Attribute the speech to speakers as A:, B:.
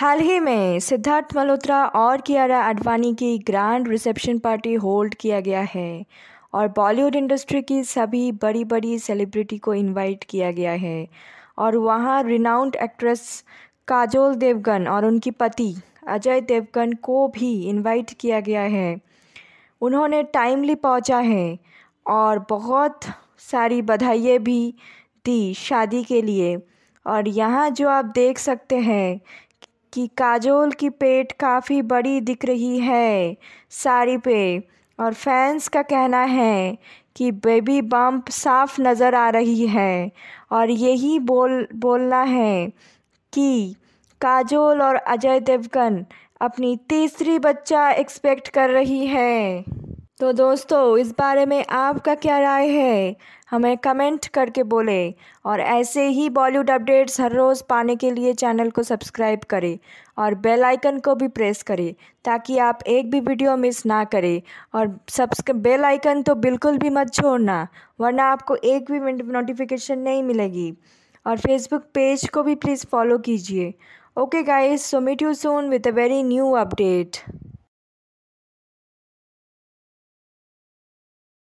A: हाल ही में सिद्धार्थ मल्होत्रा और कियारा आडवाणी की ग्रैंड रिसेप्शन पार्टी होल्ड किया गया है और बॉलीवुड इंडस्ट्री की सभी बड़ी बड़ी सेलिब्रिटी को इनवाइट किया गया है और वहाँ रिनाउंड एक्ट्रेस काजोल देवगन और उनकी पति अजय देवगन को भी इनवाइट किया गया है उन्होंने टाइमली पहुँचा है और बहुत सारी बधाइयाँ भी दी शादी के लिए और यहाँ जो आप देख सकते हैं कि काजोल की पेट काफ़ी बड़ी दिख रही है साड़ी पे और फैंस का कहना है कि बेबी बम्प साफ नज़र आ रही है और यही बोल बोलना है कि काजोल और अजय देवगन अपनी तीसरी बच्चा एक्सपेक्ट कर रही है तो दोस्तों इस बारे में आपका क्या राय है हमें कमेंट करके बोलें और ऐसे ही बॉलीवुड अपडेट्स हर रोज़ पाने के लिए चैनल को सब्सक्राइब करें और बेल आइकन को भी प्रेस करें ताकि आप एक भी वीडियो मिस ना करें और सब्सक्र बेल आइकन तो बिल्कुल भी मत छोड़ना वरना आपको एक भी नोटिफिकेशन नहीं मिलेगी और फेसबुक पेज को भी प्लीज़ फॉलो कीजिए okay guys so meet you soon with a very new update